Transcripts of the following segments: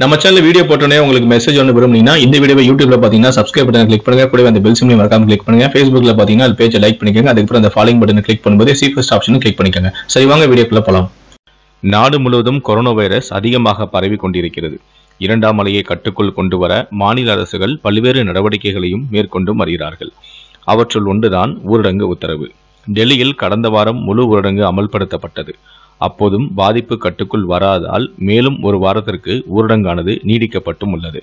நம்ம channel video போட்டோன்னே உங்களுக்கு மெசேஜ் ஒன்று விரும்புனீங்கன்னா இந்த வீடியோ யூடியூப்ல பார்த்தீங்கன்னா சப்ஸ்கிரைப் பட்டன் கிளிக் பண்ணுங்க கூட அந்த பெல் சிம்லையும் மறக்காம கிளிக் பண்ணுங்க ஃபேஸ்புக்ல பார்த்தீங்கன்னா அது பேஜை லைக் பண்ணிக்கோங்க அதுக்கப்புறம் அந்த ஃபாலோயிங் பட்டன் கிளிக் பண்ணும்போது சி ஃபர்ஸ்ட் ஆப்ஷனும் கிளிக் பண்ணிக்கோங்க சரி வாங்க வீடியோக்குள்ள போகலாம் நாடு முழுவதும் கொரோனா வைரஸ் அதிகமாக பரவி கொண்டிருக்கிறது இரண்டாம் அலையை கட்டுக்குள் கொண்டு வர மாநில அரசுகள் பல்வேறு நடவடிக்கைகளையும் மேற்கொண்டு வருகிறார்கள் அவற்றுள் ஒன்றுதான் ஊரடங்கு உத்தரவு டெல்லியில் கடந்த வாரம் முழு ஊரடங்கு அமல்படுத்தப்பட்டது அப்போதும் பாதிப்பு கட்டுக்குள் வராதால் மேலும் ஒரு வாரத்திற்கு ஊரடங்கானது நீடிக்கப்பட்டும் உள்ளது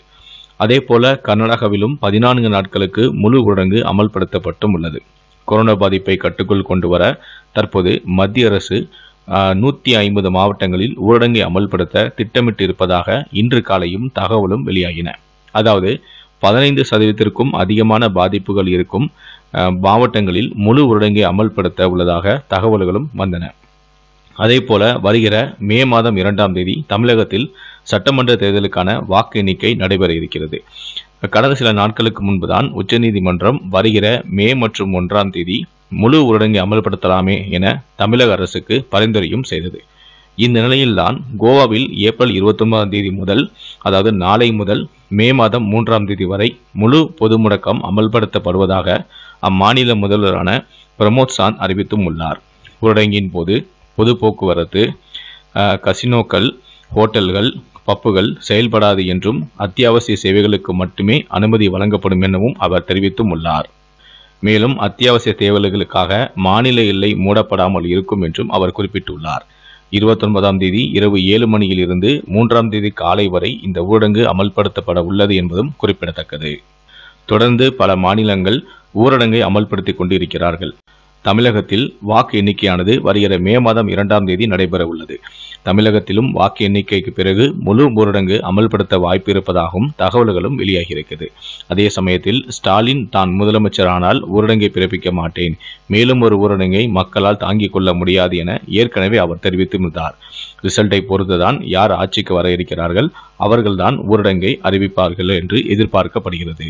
அதேபோல கர்நாடகாவிலும் பதினான்கு நாட்களுக்கு முழு ஊரடங்கு அமல்படுத்தப்பட்டும் உள்ளது கொரோனா பாதிப்பை கட்டுக்குள் கொண்டு வர தற்போது மத்திய அரசு நூற்றி ஐம்பது மாவட்டங்களில் ஊரடங்கை அமல்படுத்த திட்டமிட்டு இருப்பதாக இன்று காலையும் தகவலும் வெளியாகின அதாவது பதினைந்து சதவீதத்திற்கும் அதிகமான பாதிப்புகள் இருக்கும் மாவட்டங்களில் முழு ஊரடங்கை அமல்படுத்த உள்ளதாக தகவல்களும் வந்தன அதே போல வருகிற மே மாதம் இரண்டாம் தேதி தமிழகத்தில் சட்டமன்ற தேர்தலுக்கான வாக்கு எண்ணிக்கை நடைபெற இருக்கிறது கடந்த சில நாட்களுக்கு முன்புதான் உச்சநீதிமன்றம் வருகிற மே மற்றும் ஒன்றாம் தேதி முழு ஊரடங்கை அமல்படுத்தலாமே என தமிழக அரசுக்கு பரிந்துரையும் செய்தது இந்த நிலையில்தான் கோவாவில் ஏப்ரல் இருபத்தொன்பதாம் தேதி முதல் அதாவது நாளை முதல் மே மாதம் மூன்றாம் தேதி வரை முழு பொது முடக்கம் அமல்படுத்தப்படுவதாக அம்மாநில முதல்வரான பிரமோத் சாந்த் அறிவித்தும் உள்ளார் ஊரடங்கின் போது பொது போக்குவரத்து கசினோக்கள் ஹோட்டல்கள் பப்புகள் செயல்படாது என்றும் அத்தியாவசிய சேவைகளுக்கு மட்டுமே அனுமதி வழங்கப்படும் எனவும் அவர் தெரிவித்தும் உள்ளார் மேலும் அத்தியாவசிய தேவைகளுக்காக மாநில எல்லை மூடப்படாமல் இருக்கும் என்றும் அவர் குறிப்பிட்டுள்ளார் இருபத்தொன்பதாம் தேதி இரவு ஏழு மணியில் இருந்து மூன்றாம் தேதி காலை வரை இந்த ஊரடங்கு அமல்படுத்தப்பட உள்ளது என்பதும் குறிப்பிடத்தக்கது தொடர்ந்து பல மாநிலங்கள் ஊரடங்கை அமல்படுத்தி கொண்டிருக்கிறார்கள் தமிழகத்தில் வாக்கு எண்ணிக்கையானது வருகிற மே மாதம் இரண்டாம் தேதி நடைபெற உள்ளது தமிழகத்திலும் வாக்கு எண்ணிக்கைக்கு பிறகு முழு ஊரடங்கு அமல்படுத்த வாய்ப்பு இருப்பதாகவும் தகவல்களும் வெளியாகியிருக்கிறது அதே சமயத்தில் ஸ்டாலின் தான் முதலமைச்சரானால் ஊரடங்கை பிறப்பிக்க மாட்டேன் மேலும் ஒரு ஊரடங்கை மக்களால் தாங்கிக் கொள்ள முடியாது என ஏற்கனவே அவர் தெரிவித்திருந்தார் ரிசல்ட்டை பொறுத்துதான் யார் ஆட்சிக்கு வர இருக்கிறார்கள் அவர்கள்தான் ஊரடங்கை அறிவிப்பார்கள் என்று எதிர்பார்க்கப்படுகிறது